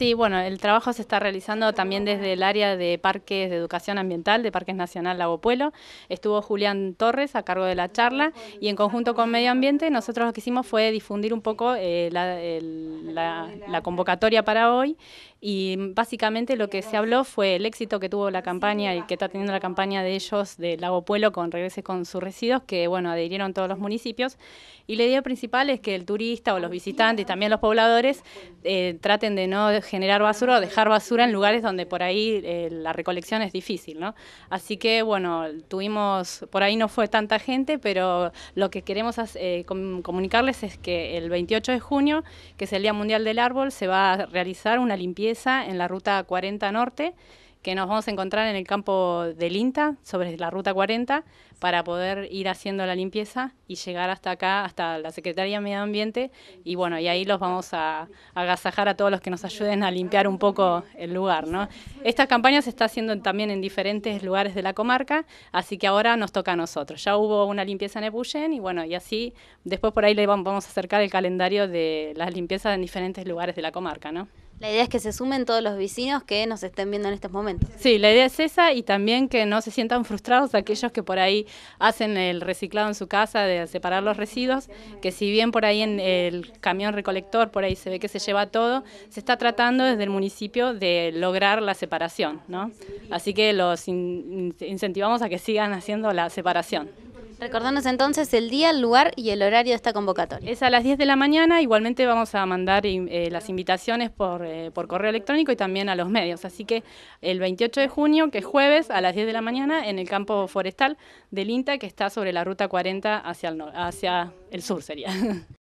Sí, bueno, el trabajo se está realizando también desde el área de parques de educación ambiental de Parques Nacional Lago Pueblo. Estuvo Julián Torres a cargo de la charla y en conjunto con Medio Ambiente nosotros lo que hicimos fue difundir un poco eh, la, convocatoria para hoy y básicamente lo que se habló fue el éxito que tuvo la campaña y que está teniendo la campaña de ellos de Lago Pueblo con Regreses con sus residuos que, bueno, adhirieron todos los municipios y la idea principal es que el turista o los visitantes también los pobladores eh, traten de no generar basura o dejar basura en lugares donde por ahí eh, la recolección es difícil, ¿no? Así que, bueno, tuvimos, por ahí no fue tanta gente, pero lo que queremos eh, comunicarles es que el 28 de junio, que es el Día Mundial del Árbol, se va a realizar una limpieza en la Ruta 40 Norte, que nos vamos a encontrar en el campo del INTA, sobre la ruta 40, para poder ir haciendo la limpieza y llegar hasta acá, hasta la Secretaría de Medio Ambiente. Y bueno, y ahí los vamos a agasajar a todos los que nos ayuden a limpiar un poco el lugar. ¿no? Esta campaña se está haciendo también en diferentes lugares de la comarca, así que ahora nos toca a nosotros. Ya hubo una limpieza en Epuyén y bueno, y así después por ahí le vamos a acercar el calendario de las limpiezas en diferentes lugares de la comarca. ¿no? La idea es que se sumen todos los vecinos que nos estén viendo en estos momentos. Sí, la idea es esa y también que no se sientan frustrados aquellos que por ahí hacen el reciclado en su casa de separar los residuos, que si bien por ahí en el camión recolector por ahí se ve que se lleva todo, se está tratando desde el municipio de lograr la separación, ¿no? Así que los incentivamos a que sigan haciendo la separación. Recordanos entonces el día, el lugar y el horario de esta convocatoria. Es a las 10 de la mañana, igualmente vamos a mandar eh, las invitaciones eh, por, correo electrónico y también a los medios. Así que el 28 de junio, que es jueves, a las 10 de la mañana, en el campo forestal del INTA, que está sobre la ruta 40 hacia el, hacia el sur sería.